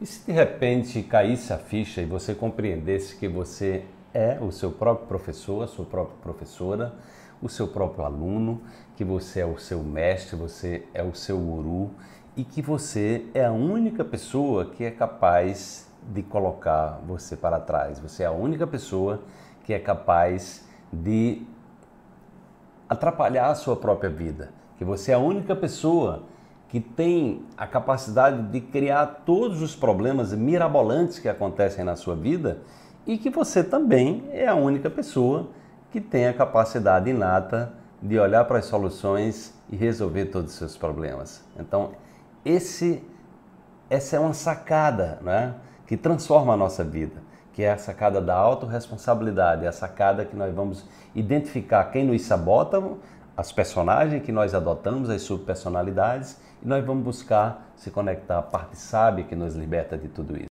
E se de repente caísse a ficha e você compreendesse que você é o seu próprio professor, a sua própria professora, o seu próprio aluno, que você é o seu mestre, você é o seu guru e que você é a única pessoa que é capaz de colocar você para trás. Você é a única pessoa que é capaz de atrapalhar a sua própria vida, que você é a única pessoa que tem a capacidade de criar todos os problemas mirabolantes que acontecem na sua vida e que você também é a única pessoa que tem a capacidade inata de olhar para as soluções e resolver todos os seus problemas. Então, esse, essa é uma sacada né, que transforma a nossa vida, que é a sacada da autorresponsabilidade, é a sacada que nós vamos identificar quem nos sabota as personagens que nós adotamos, as subpersonalidades, e nós vamos buscar se conectar à parte sábia que nos liberta de tudo isso.